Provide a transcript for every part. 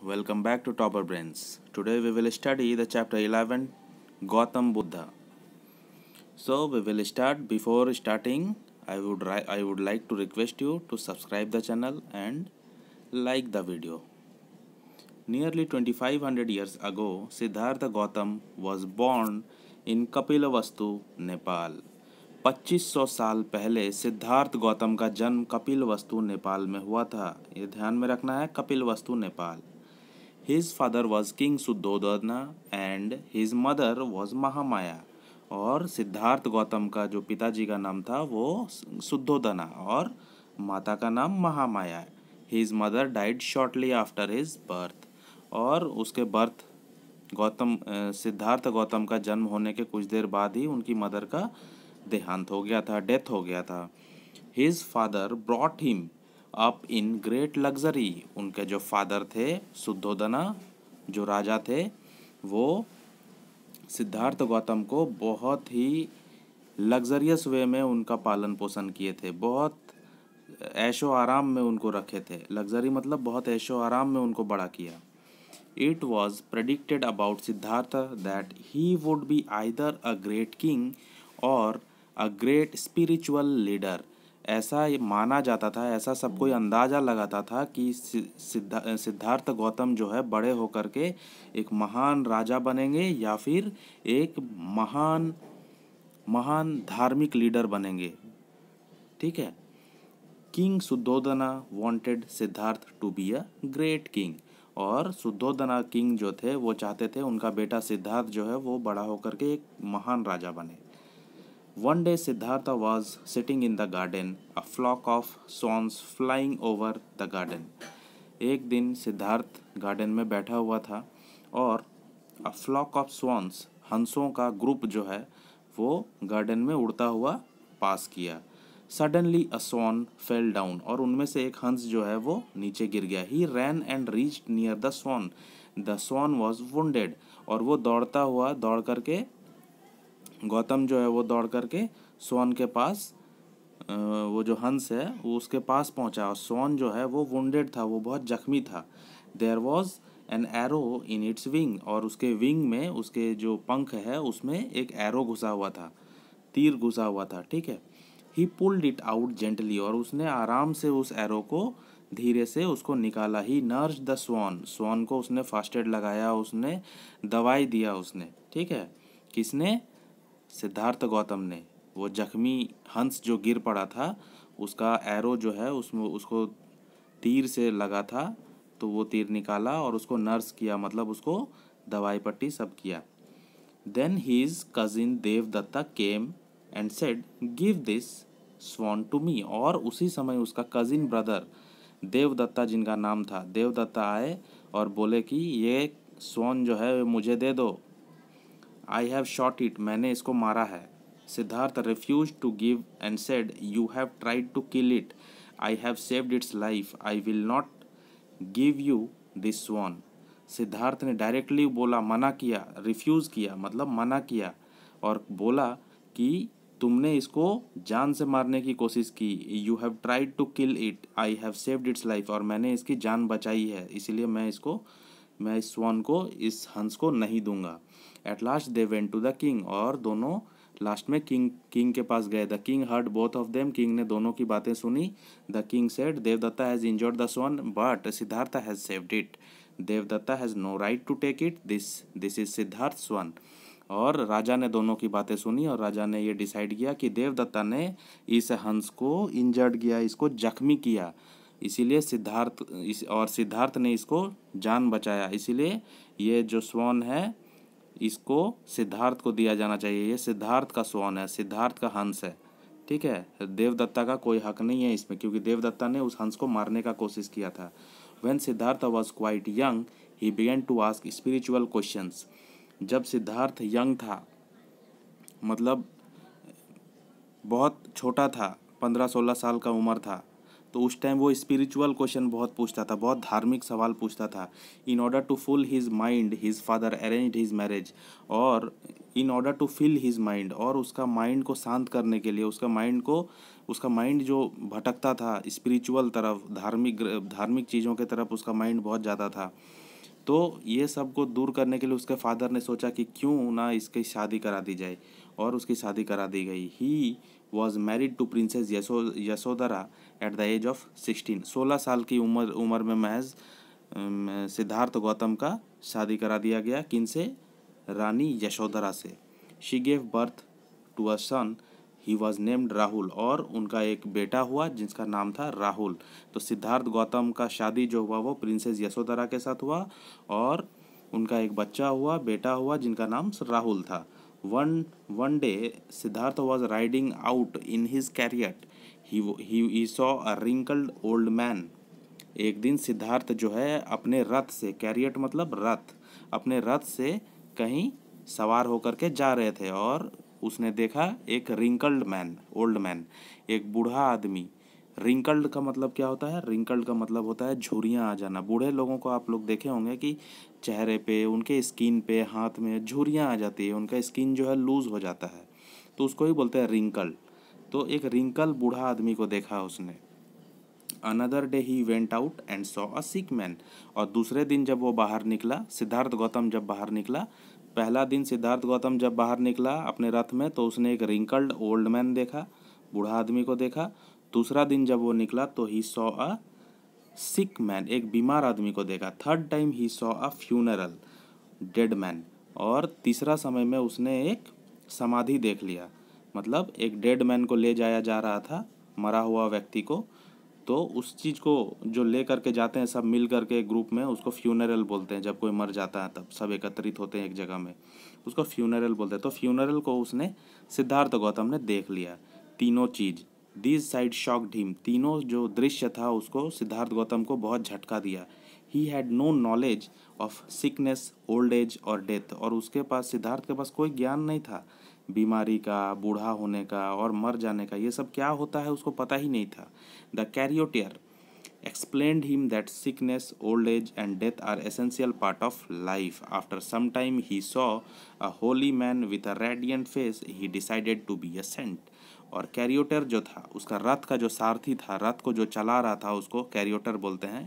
Welcome back to Topper Brains. Today we will study the chapter 11 Gotham Buddha. So we will start before starting I would I would like to request you to subscribe the channel and like the video. Nearly 2500 years ago Siddhartha Gotham was born in Kapilavastu, Nepal. 2500 साल पहले सिद्धार्थ गौतम का जन्म कपिल वस्तु नेपाल में हुआ था ये ध्यान में रखना है Kapilvastu Nepal his father was king Suddhodana and his mother was Mahamaya और सिद्धार्थ गौतम का जो पिताजी का नाम था वो सुद्धोदना और माता का नाम Mahamaya his mother died shortly after his birth और उसके बर्थ गौतम सिद्धार्थ गौतम का जन्म होने के कुछ देर बाद ही उनकी मदर का देहांत हो गया था डेथ हो गया था his father brought him up in great luxury उनके जो फादर थे शुद्धोदना जो राजा थे वो सिद्धार्थ गौतम को बहुत ही लग्जरियस वे में उनका पालन पोषण किए थे बहुत ऐशो आराम में उनको रखे थे लग्जरी मतलब बहुत ऐशो आराम में उनको बड़ा किया it was predicted about Siddhartha that he would be either a great king और अ ग्रेट स्पिरिचुअल लीडर ऐसा माना जाता था ऐसा सब कोई अंदाज़ा लगाता था कि सिद्धा सिद्धार्थ गौतम जो है बड़े होकर के एक महान राजा बनेंगे या फिर एक महान महान धार्मिक लीडर बनेंगे ठीक है king Suddhodana wanted Siddhartha to be a great king और सुद्धोदना किंग जो थे वो चाहते थे उनका बेटा सिद्धार्थ जो है वो बड़ा होकर के एक महान राजा बने One day Siddhartha was sitting in the garden, a flock of swans flying over the garden. एक दिन सिद्धार्थ गार्डन में बैठा हुआ था और अ फ्लॉक ऑफ स्वान्स हंसों का ग्रुप जो है वो गार्डन में उड़ता हुआ पास किया suddenly a swan fell down और उनमें से एक हंस जो है वो नीचे गिर गया he ran and reach near the swan the swan was wounded और वो दौड़ता हुआ दौड़ करके गौतम जो है वो दौड़ करके सोन के पास वो जो हंस है वो उसके पास पहुंचा और सोन जो है वो वेड था वो बहुत जख्मी था there was an arrow in its wing और उसके विंग में उसके जो पंख है उसमें एक एरो घुसा हुआ था तीर घुसा हुआ था ठीक है he pulled it out gently और उसने आराम से उस एरो को धीरे से उसको निकाला ही नर्स द स्वान स्वान को उसने फास्टेड लगाया उसने दवाई दिया उसने ठीक है किसने सिद्धार्थ गौतम ने वो जख्मी हंस जो गिर पड़ा था उसका एरो जो है उसमें उसको तीर से लगा था तो वो तीर निकाला और उसको नर्स किया मतलब उसको दवाई पट्टी सब किया then his cousin Devadatta came and said give this swan to me और उसी समय उसका कजिन ब्रदर देवदत्ता जिनका नाम था देवदत्ता आए और बोले कि ये स्वान जो है मुझे दे दो आई हैव शॉट इट मैंने इसको मारा है Siddhartha refuse to give and said you have tried to kill it I have saved its life I will not give you this one Siddhartha ने डायरेक्टली बोला मना किया रिफ्यूज़ किया मतलब मना किया और बोला कि तुमने इसको जान से मारने की कोशिश की you have tried to kill it I have saved its life और मैंने इसकी जान बचाई है इसलिए मैं इसको मैं इस स्वान को इस हंस को नहीं दूंगा at last they went to the king और दोनों लास्ट में किंग किंग के पास गए the king heard both of them king ने दोनों की बातें सुनी the king said Devadatta has injured the swan but Siddhartha has saved it Devadatta has no right to take it this this is Siddhartha swan और राजा ने दोनों की बातें सुनी और राजा ने ये डिसाइड किया कि देवदत्ता ने इस हंस को इंजर्ड किया इसको जख्मी किया इसीलिए सिद्धार्थ इस और सिद्धार्थ ने इसको जान बचाया इसीलिए ये जो स्वन है इसको सिद्धार्थ को दिया जाना चाहिए ये सिद्धार्थ का स्वान है सिद्धार्थ का हंस है ठीक है देवदत्ता का कोई हक नहीं है इसमें क्योंकि देवदत्ता ने उस हंस को मारने का कोशिश किया था when Siddhartha was quite young he began to ask spiritual question जब सिद्धार्थ यंग था मतलब बहुत छोटा था पंद्रह सोलह साल का उम्र था तो उस टाइम वो स्पिरिचुअल क्वेश्चन बहुत पूछता था बहुत धार्मिक सवाल पूछता था in order to full his mind his father arrange his marriage और in order to fill his mind और उसका माइंड को शांत करने के लिए उसका माइंड को उसका माइंड जो भटकता था स्पिरिचुअल तरफ धार्मिक धार्मिक चीज़ों के तरफ उसका माइंड बहुत ज़्यादा था तो ये सब को दूर करने के लिए उसके फादर ने सोचा कि क्यों ना इसकी शादी करा दी जाए और उसकी शादी करा दी गई he was married to princess Yasho Yashodhara at the age of sixteen सोलह साल की उम्र उम्र में महज सिद्धार्थ गौतम का शादी करा दिया गया किन से रानी यशोधरा से she gave birth to a son he was named Rahul और उनका एक बेटा हुआ जिसका नाम था राहुल तो सिद्धार्थ गौतम का शादी जो हुआ वो प्रिंसेस यशोधरा के साथ हुआ और उनका एक बच्चा हुआ बेटा हुआ जिनका नाम राहुल था one one day Siddhartha was riding out in his chariot he he saw a wrinkled old man एक दिन सिद्धार्थ जो है अपने रथ से कैरियट मतलब रथ अपने रथ से कहीं सवार होकर के जा रहे थे और उसने देखा एक रिंकल्ड मैन ओल्ड मैन एक बूढ़ा आदमी रिंकल्ड का मतलब क्या होता है रिंकल्ड का मतलब होता है झुरियाँ आ जाना बूढ़े लोगों को आप लोग देखे होंगे कि चेहरे पे उनके स्किन पे हाथ में झुरियाँ आ जाती है उनका स्किन जो है लूज़ हो जाता है तो उसको ही बोलते हैं रिंकल तो एक रिंकल बूढ़ा आदमी को देखा उसने another day he went out and saw a sick man और दूसरे दिन जब वो बाहर निकला सिद्धार्थ गौतम जब बाहर निकला पहला दिन सिद्धार्थ गौतम जब बाहर निकला अपने रथ में तो उसने एक रिंकल्ड ओल्ड मैन देखा बूढ़ा आदमी को देखा दूसरा दिन जब वो निकला तो ही सॉ अ सिक मैन एक बीमार आदमी को देखा third time he saw a funeral dead man और तीसरा समय में उसने एक समाधि देख लिया मतलब एक डेड मैन को ले जाया जा रहा था मरा हुआ व्यक्ति को तो उस चीज़ को जो ले करके जाते हैं सब मिल करके ग्रुप में उसको फ्यूनरल बोलते हैं जब कोई मर जाता है तब सब एकत्रित होते हैं एक जगह में उसको फ्यूनरल बोलते हैं तो फ्यूनरल को उसने सिद्धार्थ गौतम ने देख लिया तीनों चीज़ दिस साइड शॉक ढीम तीनों जो दृश्य था उसको सिद्धार्थ गौतम को बहुत झटका दिया he had no knowledge of sickness old age और डेथ और उसके पास सिद्धार्थ के पास कोई ज्ञान नहीं था बीमारी का बूढ़ा होने का और मर जाने का ये सब क्या होता है उसको पता ही नहीं था the charioteer explain him that sickness old age and death are essential part of life after some time he saw a holy man with a radiant face he decided to be a saint और charioteer जो था उसका रथ का जो सारथी था रथ को जो चला रहा था उसको कैरियोटर बोलते हैं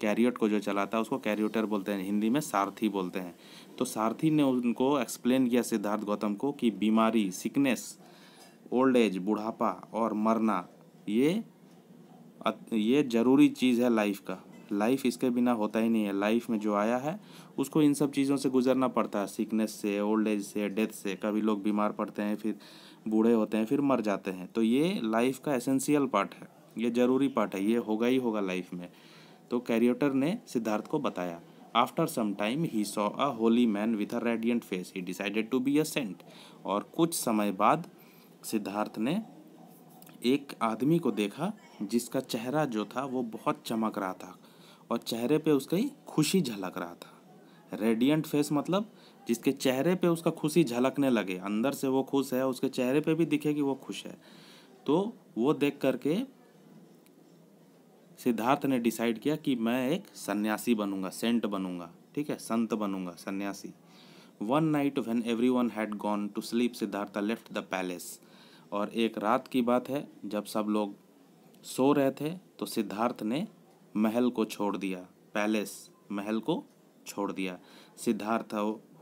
कैरियट को जो चलाता है उसको कैरियोटर बोलते हैं हिंदी में सारथी बोलते हैं तो सारथी ने उनको एक्सप्लेन किया सिद्धार्थ गौतम को कि बीमारी सिकनेस ओल्ड एज बुढ़ापा और मरना ये ये ज़रूरी चीज़ है लाइफ का लाइफ इसके बिना होता ही नहीं है लाइफ में जो आया है उसको इन सब चीज़ों से गुजरना पड़ता है सिकनेस से ओल्ड एज से डेथ से कभी लोग बीमार पड़ते हैं फिर बूढ़े होते हैं फिर मर जाते हैं तो ये लाइफ का एसेंशियल पार्ट है ये ज़रूरी पार्ट है ये होगा ही होगा लाइफ में तो कैरियोटर ने सिद्धार्थ को बताया after some time he saw a holy man with a radiant face he decided to be a saint और कुछ समय बाद सिद्धार्थ ने एक आदमी को देखा जिसका चेहरा जो था वो बहुत चमक रहा था और चेहरे पे उसकी खुशी झलक रहा था रेडियंट फेस मतलब जिसके चेहरे पे उसका खुशी झलकने लगे अंदर से वो खुश है उसके चेहरे पे भी दिखे कि वो खुश है तो वो देख करके सिद्धार्थ ने डिसाइड किया कि मैं एक सन्यासी बनूंगा सेंट बनूंगा ठीक है संत बनूंगा सन्यासी one night when everyone had gone to sleep Siddhartha left the palace और एक रात की बात है जब सब लोग सो रहे थे तो सिद्धार्थ ने महल को छोड़ दिया पैलेस महल को छोड़ दिया Siddhartha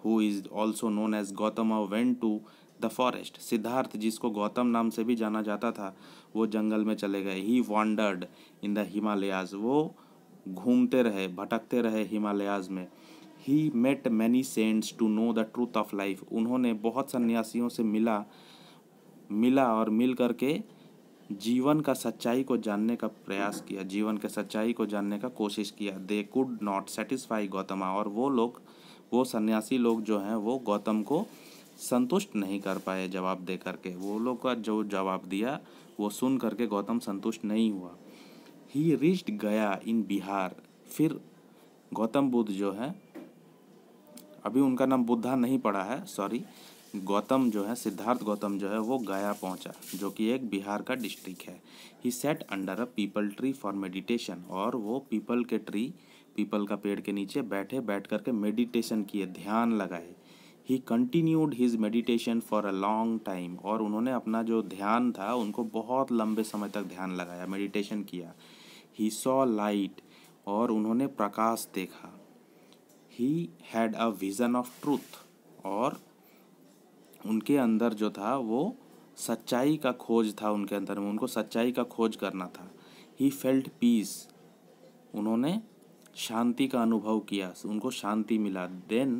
who is also known as Gautam went to the forest Siddhartha जिसको गौतम नाम से भी जाना जाता था वो जंगल में चले गए he wandered in the Himalayas वो घूमते रहे भटकते रहे हिमालयाज में he met many saints to know the truth of life उन्होंने बहुत सन्यासियों से मिला मिला और मिल करके जीवन का सच्चाई को जानने का प्रयास किया जीवन के सच्चाई को जानने का कोशिश किया they could not satisfy Gautama और वो लोग वो सन्यासी लोग जो हैं वो गौतम को संतुष्ट नहीं कर पाए जवाब दे करके वो लोग का जो जवाब दिया वो सुन करके गौतम संतुष्ट नहीं हुआ ही रिच्ड गया इन बिहार फिर गौतम बुद्ध जो है अभी उनका नाम बुद्धा नहीं पड़ा है सॉरी गौतम जो है सिद्धार्थ गौतम जो है वो गया पहुंचा जो कि एक बिहार का डिस्ट्रिक्ट है he sat under a peepal tree for meditation और वो पीपल के ट्री पीपल का पेड़ के नीचे बैठे बैठ करके मेडिटेशन किए ध्यान लगाए he continued his meditation for a long time और उन्होंने अपना जो ध्यान था उनको बहुत लंबे समय तक ध्यान लगाया मेडिटेशन किया ही सॉ लाइट और उन्होंने प्रकाश देखा he had a vision of truth और उनके अंदर जो था वो सच्चाई का खोज था उनके अंदर में उनको सच्चाई का खोज करना था ही फेल्ट पीस उन्होंने शांति का अनुभव किया उनको शांति मिला then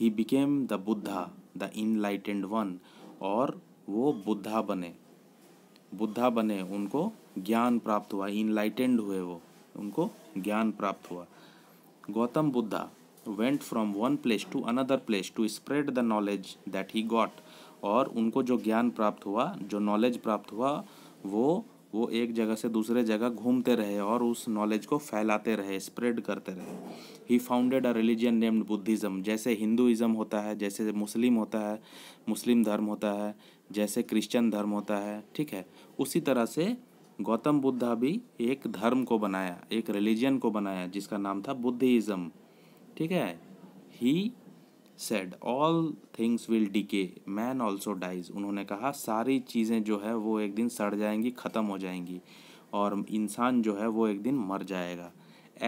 he became the Buddha the enlightened one और वो बुद्धा बने बुद्धा बने उनको ज्ञान प्राप्त हुआ इनलाइटेंड हुए वो उनको ज्ञान प्राप्त हुआ Gautam Buddha went from one place to another place to spread the knowledge that he got और उनको जो ज्ञान प्राप्त हुआ जो नॉलेज प्राप्त हुआ वो वो एक जगह से दूसरे जगह घूमते रहे और उस नॉलेज को फैलाते रहे स्प्रेड करते रहे he founded a religion named Buddhism जैसे हिंदुज़म होता है जैसे मुस्लिम होता है मुस्लिम धर्म होता है जैसे क्रिश्चियन धर्म होता है ठीक है उसी तरह से गौतम बुद्धा भी एक धर्म को बनाया एक रिलीजन को बनाया जिसका नाम था बुद्धिज़्म ठीक है he said all things will decay man also dies उन्होंने कहा सारी चीज़ें जो है वो एक दिन सड़ जाएंगी ख़त्म हो जाएंगी और इंसान जो है वो एक दिन मर जाएगा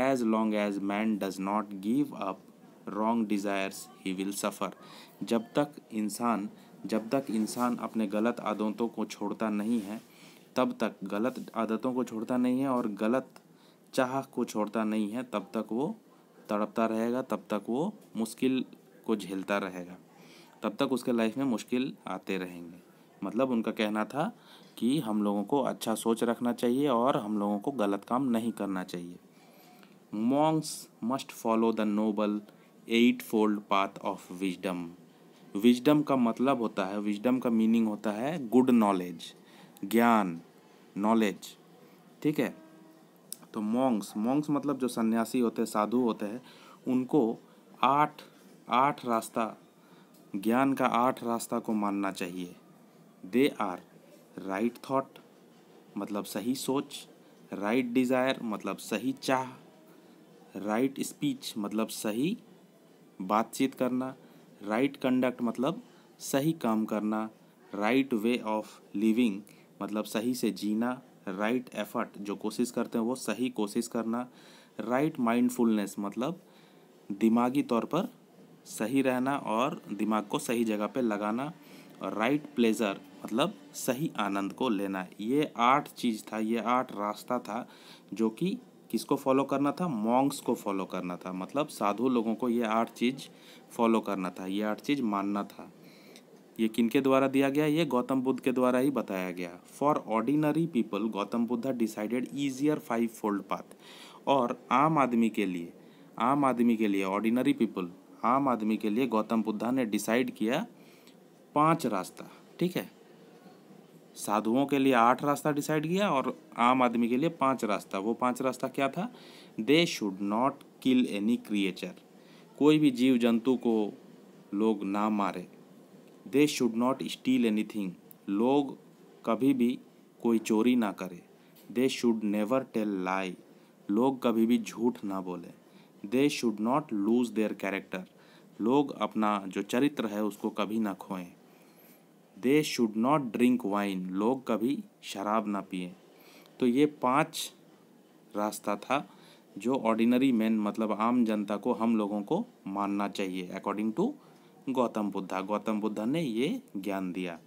as long as man does not give up wrong desires he will suffer जब तक इंसान जब तक इंसान अपने गलत आदतों को छोड़ता नहीं है तब तक गलत आदतों को छोड़ता नहीं है और गलत चाह को छोड़ता नहीं है तब तक वो तड़पता रहेगा तब तक वो मुश्किल को झेलता रहेगा तब तक उसके लाइफ में मुश्किल आते रहेंगे मतलब उनका कहना था कि हम लोगों को अच्छा सोच रखना चाहिए और हम लोगों को गलत काम नहीं करना चाहिए monks must follow the noble eightfold path of wisdom wisdom का मतलब होता है विजडम का मीनिंग होता है गुड नॉलेज ज्ञान नॉलेज ठीक है तो मॉन्ग्स मॉन्ग्स मतलब जो सन्यासी होते हैं साधु होते हैं उनको आठ आठ रास्ता ज्ञान का आठ रास्ता को मानना चाहिए दे आर राइट थॉट मतलब सही सोच राइट डिज़ायर मतलब सही चाह राइट स्पीच मतलब सही बातचीत करना राइट कंडक्ट मतलब सही काम करना राइट वे ऑफ लिविंग मतलब सही से जीना राइट एफर्ट जो कोशिश करते हैं वो सही कोशिश करना राइट माइंडफुलनेस मतलब दिमागी तौर पर सही रहना और दिमाग को सही जगह पे लगाना और राइट प्लेजर मतलब सही आनंद को लेना ये आठ चीज़ था ये आठ रास्ता था जो कि किसको फॉलो करना था मॉन्ग्स को फॉलो करना था मतलब साधु लोगों को ये आठ चीज़ फॉलो करना था ये आठ चीज़ मानना था ये किनके द्वारा दिया गया ये गौतम बुद्ध के द्वारा ही बताया गया for ordinary people Gautam Buddha decided easier fivefold path और आम आदमी के लिए आम आदमी के लिए ऑर्डिनरी पीपल आम आदमी के लिए गौतम बुद्धा ने डिसाइड किया पांच रास्ता ठीक है साधुओं के लिए आठ रास्ता डिसाइड किया और आम आदमी के लिए पांच रास्ता वो पांच रास्ता क्या था they should not kill any creature कोई भी जीव जंतु को लोग ना मारे they should not steal anything लोग कभी भी कोई चोरी ना करे they should never tell lie लोग कभी भी झूठ ना बोले they should not lose their character लोग अपना जो चरित्र है उसको कभी ना खोएं they should not drink wine लोग कभी शराब ना पिए तो ये पांच रास्ता था जो ऑर्डिनरी मैन मतलब आम जनता को हम लोगों को मानना चाहिए अकॉर्डिंग टू गौतम बुद्धा गौतम बुद्धा ने ये ज्ञान दिया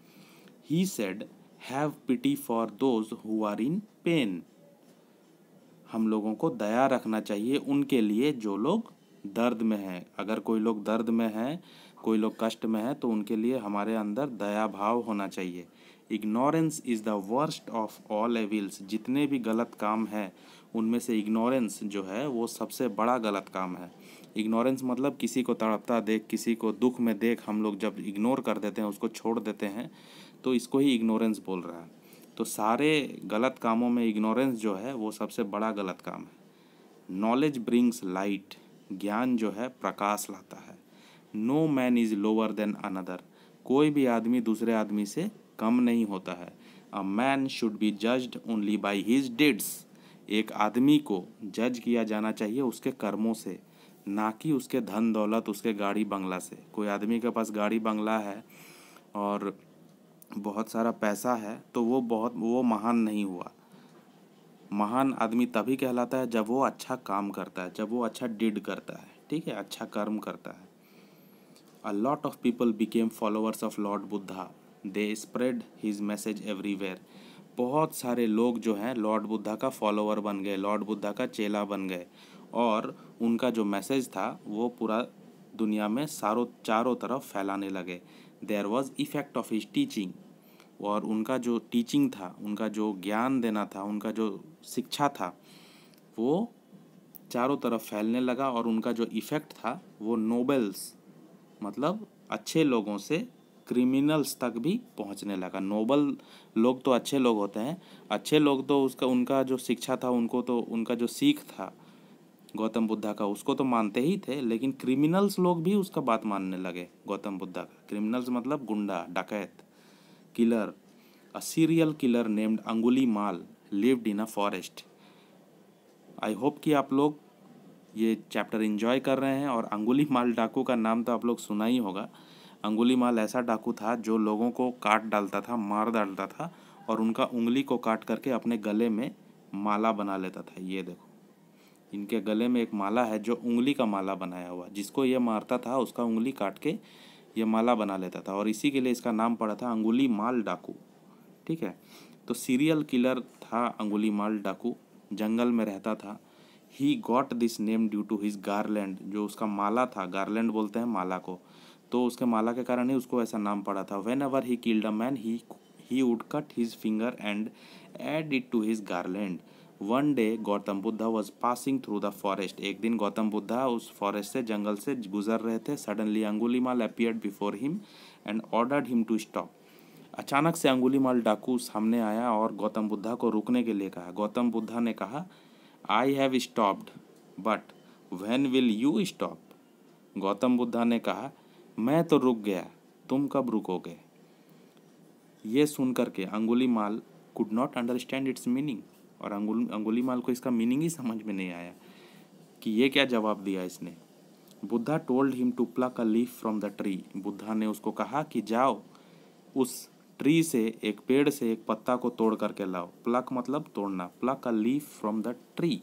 he said have pity for those who are in pain हम लोगों को दया रखना चाहिए उनके लिए जो लोग दर्द में हैं अगर कोई लोग दर्द में हैं कोई लोग कष्ट में है तो उनके लिए हमारे अंदर दया भाव होना चाहिए ignorance is the worst of all evils जितने भी गलत काम हैं उनमें से इग्नोरेंस जो है वो सबसे बड़ा गलत काम है इग्नोरेंस मतलब किसी को तड़पता देख किसी को दुख में देख हम लोग जब इग्नोर कर देते हैं उसको छोड़ देते हैं तो इसको ही इग्नोरेंस बोल रहा है तो सारे गलत कामों में इग्नोरेंस जो है वो सबसे बड़ा गलत काम है नॉलेज ब्रिंग्स लाइट ज्ञान जो है प्रकाश लाता है no man is lower than another कोई भी आदमी दूसरे आदमी से कम नहीं होता है a man should be judged only by his deeds एक आदमी को जज किया जाना चाहिए उसके कर्मों से ना कि उसके धन दौलत उसके गाड़ी बंगला से कोई आदमी के पास गाड़ी बंगला है और बहुत सारा पैसा है तो वो बहुत वो महान नहीं हुआ महान आदमी तभी कहलाता है जब वो अच्छा काम करता है जब वो अच्छा डिड करता है ठीक है अच्छा कर्म करता है a lot of people became followers of Lord Buddha they spread his message everywhere बहुत सारे लोग जो हैं लॉर्ड बुद्धा का फॉलोअर बन गए लॉर्ड बुद्धा का चेला बन गए और उनका जो मैसेज था वो पूरा दुनिया में सारों चारों तरफ फैलाने लगे there was effect of his teaching और उनका जो टीचिंग था उनका जो ज्ञान देना था उनका जो शिक्षा था वो चारों तरफ फैलने लगा और उनका जो इफ़ेक्ट था वो नोबल्स मतलब अच्छे लोगों से क्रिमिनल्स तक भी पहुंचने लगा नोबल लोग तो अच्छे लोग होते हैं अच्छे लोग तो उसका उनका जो शिक्षा था उनको तो उनका जो सीख था गौतम बुद्धा का उसको तो मानते ही थे लेकिन क्रिमिनल्स लोग भी उसका बात मानने लगे गौतम बुद्धा का क्रिमिनल्स मतलब गुंडा डकैत killer a serial killer named Angulimala lived in a forest I hope कि आप लोग ये चैप्टर इन्जॉय कर रहे हैं और अंगुली माल डाकू का नाम तो आप लोग सुना ही होगा अंगुली माल ऐसा डाकू था जो लोगों को काट डालता था मार डालता था और उनका उंगली को काट करके अपने गले में माला बना लेता था ये देखो इनके गले में एक माला है जो उंगली का माला बनाया हुआ जिसको ये मारता था उसका उंगली काट के ये माला बना लेता था और इसी के लिए इसका नाम पड़ा था अंगुली माल डाकू ठीक है तो सीरियल किलर था अंगुली माल डाकू जंगल में रहता था he got this name due to his garland जो उसका माला था गार्लैंड बोलते हैं माला को तो उसके माला के कारण ही उसको ऐसा नाम पड़ा था whenever he killed a man he he would cut his finger and add it to his garland one day Gautam Buddha was passing through the forest एक दिन गौतम बुद्धा उस फॉरेस्ट से जंगल से गुजर रहे थे suddenly Angulimala appear before him and ordered him to stop अचानक से अंगुली माल डाकू सामने आया और गौतम बुद्धा को रुकने के लिए कहा गौतम बुद्धा ने कहा I have stopped but when will you stop Gautam Buddha ने कहा मैं तो रुक गया तुम कब रुकोगे ये सुनकर के Angulimala could not understand its meaning और अंगुल अंगुली माल को इसका मीनिंग ही समझ में नहीं आया कि ये क्या जवाब दिया इसने Buddha told him to pluck a leaf from the tree Buddha ने उसको कहा कि जाओ उस ट्री से एक पेड़ से एक पत्ता को तोड़ करके लाओ प्लक मतलब तोड़ना pluck a leaf from the tree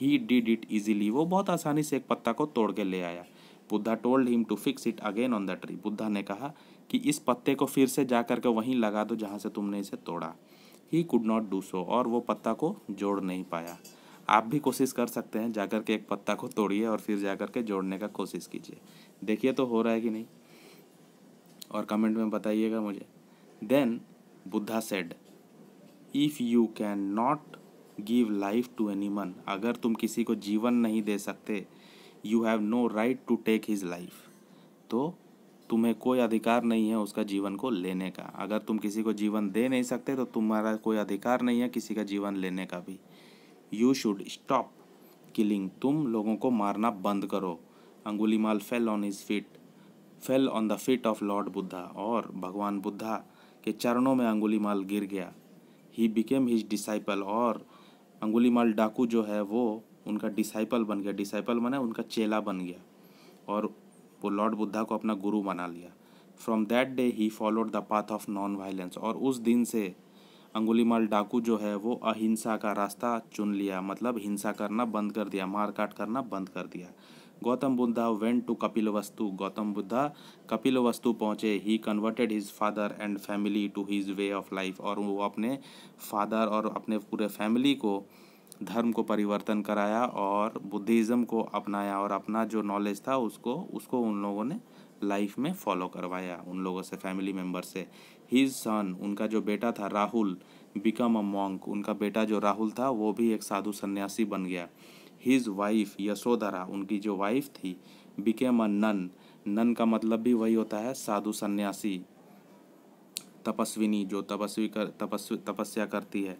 he did it easily वो बहुत आसानी से एक पत्ता को तोड़ के ले आया Buddha told him to fix it again on the tree Buddha ने कहा कि इस पत्ते को फिर से जा करके वहीं लगा दो जहाँ से तुमने इसे तोड़ा he could not do so और वो पत्ता को जोड़ नहीं पाया आप भी कोशिश कर सकते हैं जाकर के एक पत्ता को तोड़िए और फिर जाकर के जोड़ने का कोशिश कीजिए देखिए तो हो रहा है कि नहीं और कमेंट में बताइएगा मुझे then Buddha said if you can not give life to any man अगर तुम किसी को जीवन नहीं दे सकते you have no right to take his life तो तुम्हें कोई अधिकार नहीं है उसका जीवन को लेने का अगर तुम किसी को जीवन दे नहीं सकते तो तुम्हारा कोई अधिकार नहीं है किसी का जीवन लेने का भी यू शुड स्टॉप किलिंग तुम लोगों को मारना बंद करो Angulimala fell on his feet fell on the feet of Lord Buddha और भगवान बुद्धा के चरणों में अंगुलीमाल गिर गया ही बिकेम हिज डिसाइपल और अंगुलीमाल डाकू जो है वो उनका डिसाइपल बन गया डिसाइपल बना उनका चेला बन गया और वो लॉर्ड बुद्धा को अपना गुरु बना लिया from that day he followed the path of non violence और उस दिन से अंगुलीमाल डाकू जो है वो अहिंसा का रास्ता चुन लिया मतलब हिंसा करना बंद कर दिया मारकाट करना बंद कर दिया Gautam Buddha went to Kapilavastu Gautam Buddha Kapilavastu पहुँचे he converted his father and family to his way of life और वो अपने फादर और अपने पूरे फैमिली को धर्म को परिवर्तन कराया और बुद्धिज़्म को अपनाया और अपना जो नॉलेज था उसको उसको उन लोगों ने लाइफ में फॉलो करवाया उन लोगों से फैमिली मेम्बर से ही सन उनका जो बेटा था राहुल बिकम अ मॉन्क उनका बेटा जो राहुल था वो भी एक साधु सन्यासी बन गया हिज वाइफ यशोधरा उनकी जो वाइफ थी बिकेम अ नन नन का मतलब भी वही होता है साधु सन्यासी तपस्विनी जो तपस्वी कर तपस्वी तपस्या करती है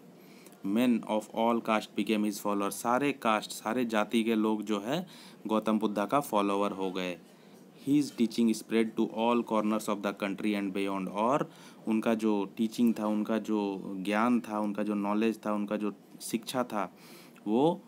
of all caste be became his follower सारे कास्ट सारे जाति के लोग जो है गौतम बुद्धा का फॉलोअर हो गए he is teaching spread to all corners of the country and beyond और उनका जो टीचिंग था उनका जो ज्ञान था उनका जो नॉलेज था उनका जो शिक्षा था वो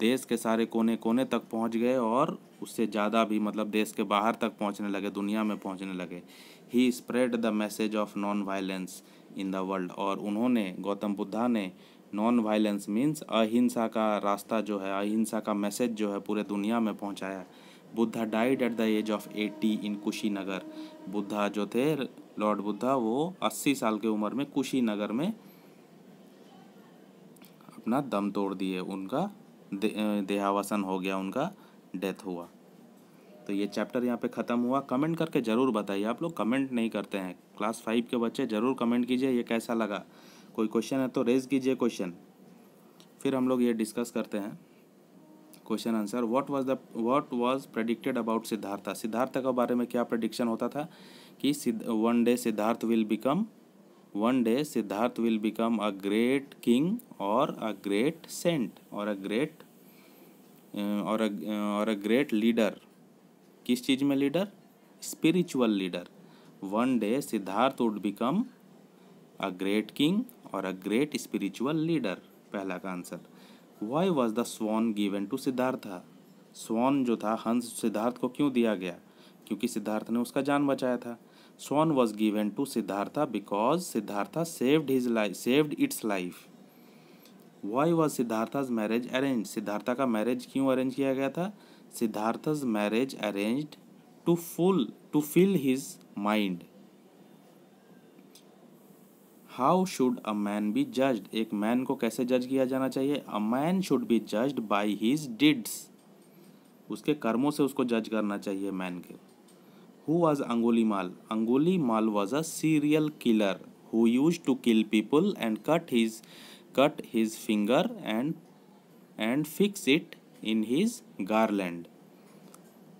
देश के सारे कोने कोने तक पहुंच गए और उससे ज़्यादा भी मतलब देश के बाहर तक पहुंचने लगे दुनिया में पहुंचने लगे he spread the message of non violence in the world और उन्होंने गौतम बुद्धा ने नॉन वायलेंस मीन्स अहिंसा का रास्ता जो है अहिंसा का मैसेज जो है पूरे दुनिया में पहुंचाया Buddha died at the age of eighty in Kushinagar Buddha जो थे लॉर्ड बुद्धा वो अस्सी साल के उम्र में कुशीनगर में अपना दम तोड़ दिए उनका दे, देहावसन हो गया उनका डेथ हुआ तो ये चैप्टर यहाँ पे ख़त्म हुआ कमेंट करके ज़रूर बताइए आप लोग कमेंट नहीं करते हैं क्लास फाइव के बच्चे ज़रूर कमेंट कीजिए ये कैसा लगा कोई क्वेश्चन है तो रेज कीजिए क्वेश्चन फिर हम लोग ये डिस्कस करते हैं question answer what was the what was predicted about Siddhartha Siddhartha के बारे में क्या प्रडिक्शन होता था कि one day Siddhartha will become one day Siddhartha will become a great king और अ ग्रेट सेंट और अ ग्रेट और अ और अ ग्रेट लीडर किस चीज़ में leader spiritual leader one day Siddhartha would become a great king और अ ग्रेट स्पिरिचुअल लीडर पहला का answer why was the swan given to Siddhartha swan जो था हंस सिद्धार्थ को क्यों दिया गया क्योंकि सिद्धार्थ ने उसका जान बचाया था swan was given to Siddhartha because Siddhartha saved his life saved its life why was Siddhartha marriage arrange Siddhartha का मैरिज क्यों अरेंज किया गया था Siddhartha's marriage arranged to full to fill his mind. How should a man be judged एक man को कैसे जज किया जाना चाहिए a man should be judged by his deeds उसके कर्मों से उसको जज करना चाहिए मैन के who was Angulimala Angulimala was a serial killer who used to kill people and cut his cut his finger and and fix it in his garland.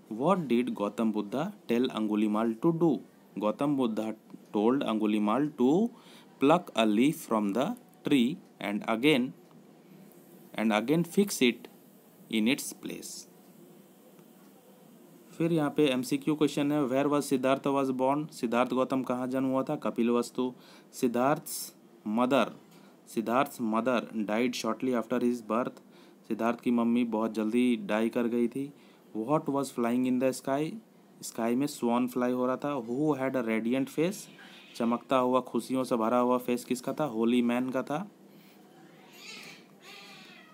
What did Gautam Buddha tell Angulimal to do? Gautam Buddha told Angulimal to pluck a leaf from the tree and again and again fix it in its place. फिर यहाँ पे M C Q question है where was Siddhartha was born Siddhartha Gautam कहाँ जन्म हुआ था Kapilavastu Siddhartha mother Siddhartha mother died shortly after his birth Siddhartha की mummy बहुत जल्दी डाई कर गई थी what was flying in the sky sky में स्वान फ्लाई हो रहा था who had a radiant face चमकता हुआ खुशियों से भरा हुआ फेस किसका था होली मैन का था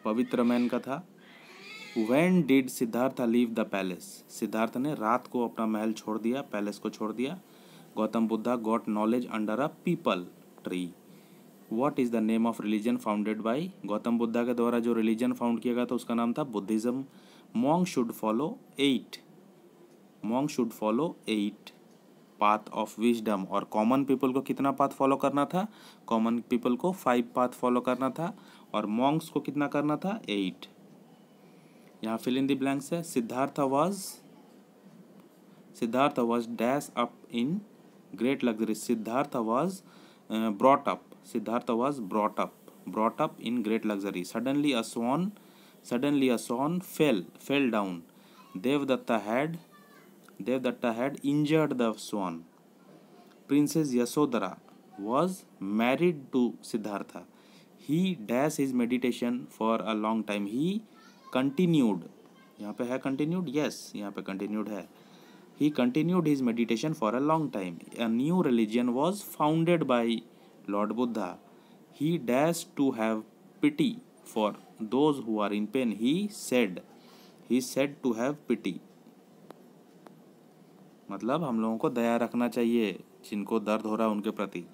पवित्र मैन का था when did Siddhartha leave the palace Siddhartha ने रात को अपना महल छोड़ दिया पैलेस को छोड़ दिया Gautam Buddha got knowledge under a peepal tree what is the name of religion founded by Gautam Buddha के द्वारा जो रिलीजन फाउंड किया गया था उसका नाम था Buddhism monk should follow eight monk should follow eight path of wisdom और कॉमन पीपल को कितना पाथ फॉलो करना था कॉमन पीपल को फाइव पाथ फॉलो करना था और मॉन्ग्स को कितना करना था एट यहाँ फिल इन द ब्लैंक्स है Siddhartha was Siddhartha was dash up in great luxury Siddhartha was brought up Siddhartha was brought up, brought up in great luxury. Suddenly a swan, suddenly a swan fell, fell down. Devdatta had, Devdatta had injured the swan. Princess Yasodhara was married to Siddhartha. He dashed his meditation for a long time. He continued. यहाँ पे है continued? Yes, यहाँ पे continued है. He continued his meditation for a long time. A new religion was founded by Lord Buddha he dash to have pity for those who are in pain he said he said to have pity मतलब हम लोगों को दया रखना चाहिए जिनको दर्द हो रहा है उनके प्रति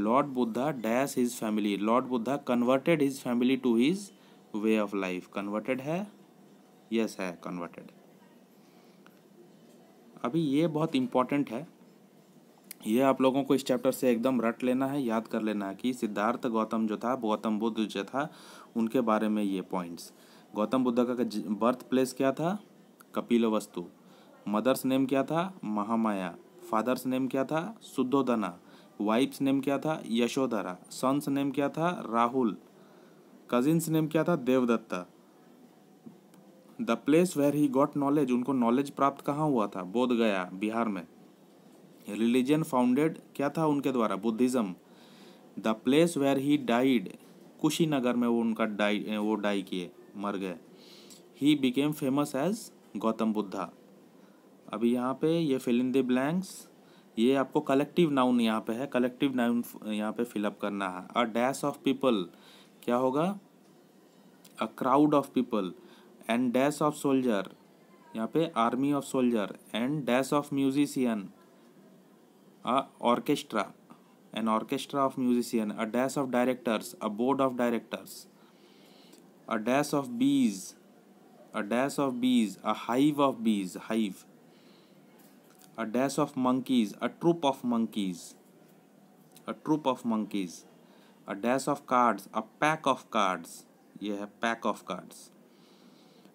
Lord Buddha dash his family Lord Buddha converted his family to his way of life converted है यस yes, है कन्वर्टेड अभी ये बहुत इम्पॉर्टेंट है ये आप लोगों को इस चैप्टर से एकदम रट लेना है याद कर लेना है कि सिद्धार्थ गौतम जो था गौतम बुद्ध जो था उनके बारे में ये पॉइंट्स गौतम बुद्ध का बर्थ प्लेस क्या था कपिल वस्तु मदर्स नेम क्या था महामाया फादर्स नेम क्या था शुद्धोदना वाइफ्स नेम क्या था यशोधरा सन्स नेम क्या था राहुल कजिन्स नेम क्या था Devadatta the place where he got knowledge उनको नॉलेज प्राप्त कहाँ हुआ था बोध गया बिहार में रिलीजन फाउंडेड क्या था उनके द्वारा Buddhism the place where he died Kushinagar में वो उनका डाई वो डाई किए मर गए he became famous as Gautam Buddha अभी यहाँ पे ये फिल इन द ब्लैंक्स ये आपको कलेक्टिव नाउन यहाँ पे है कलेक्टिव नाउन यहाँ पे फिलअप करना है अ डैश ऑफ पीपल क्या होगा a crowd of people and dash of soldier यहाँ पे army of soldier and dash of musician a orchestra an orchestra of musicians a dash of directors a board of directors a dash of bees a dash of bees a hive of bees hive a dash of monkeys a troop of monkeys a troop of monkeys a dash of cards a pack of cards ये है pack of cards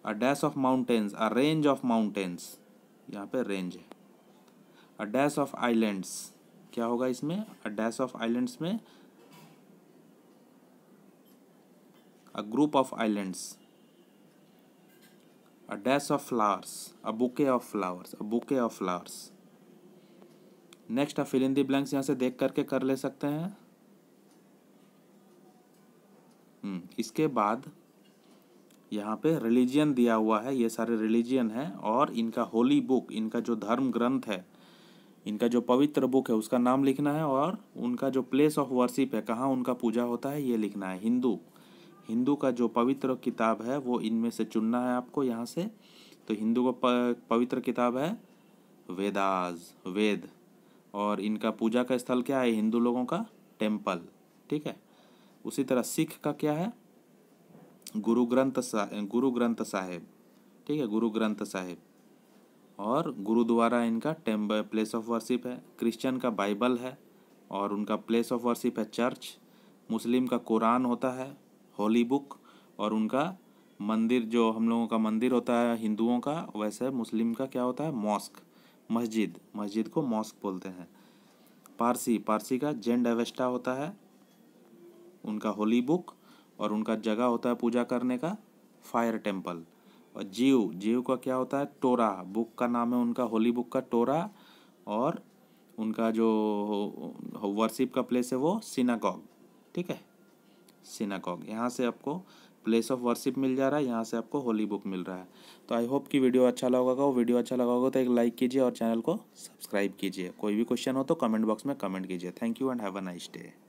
a dash of mountains a range of mountains यहाँ पे range है अ dash of islands क्या होगा इसमें अ dash of islands में a group of islands a dash of flowers a bouquet of flowers a bouquet of flowers next आप fill in the blanks यहाँ से देख करके कर ले सकते हैं हम्म, इसके बाद यहाँ पे रिलीजियन दिया हुआ है ये सारे रिलीजियन हैं और इनका होली बुक इनका जो धर्म ग्रंथ है इनका जो पवित्र बुक है उसका नाम लिखना है और उनका जो प्लेस ऑफ वर्शिप है कहाँ उनका पूजा होता है ये लिखना है हिंदू हिंदू का जो पवित्र किताब है वो इनमें से चुनना है आपको यहाँ से तो हिंदू का पवित्र किताब है वेदाज वेद और इनका पूजा का स्थल क्या है हिंदू लोगों का टेम्पल ठीक है उसी तरह सिख का क्या है गुरु ग्रंथ गुरु ग्रंथ साहिब ठीक है गुरु ग्रंथ साहिब और गुरुद्वारा इनका टेम प्लेस ऑफ वर्शिप है क्रिश्चियन का बाइबल है और उनका प्लेस ऑफ वर्शिप है चर्च मुस्लिम का कुरान होता है होली बुक और उनका मंदिर जो हम लोगों का मंदिर होता है हिंदुओं का वैसे मुस्लिम का क्या होता है मॉस्क मस्जिद मस्जिद को मॉस्क बोलते हैं पारसी पारसी का जेंड एवेस्टा होता है उनका होली बुक और उनका जगह होता है पूजा करने का फायर टेम्पल और जीव जीव का क्या होता है टोरा बुक का नाम है उनका होली बुक का टोरा और उनका जो वर्शिप का प्लेस है वो सिनागॉग ठीक है सिनागॉग यहाँ से आपको प्लेस ऑफ वर्शिप मिल जा रहा है यहाँ से आपको होली बुक मिल रहा है तो आई होप कि वीडियो अच्छा लगा होगा वीडियो अच्छा लगा होगा तो एक लाइक कीजिए और चैनल को सब्सक्राइब कीजिए कोई भी क्वेश्चन हो तो कमेंट बॉक्स में कमेंट कीजिए thank you and have a nice day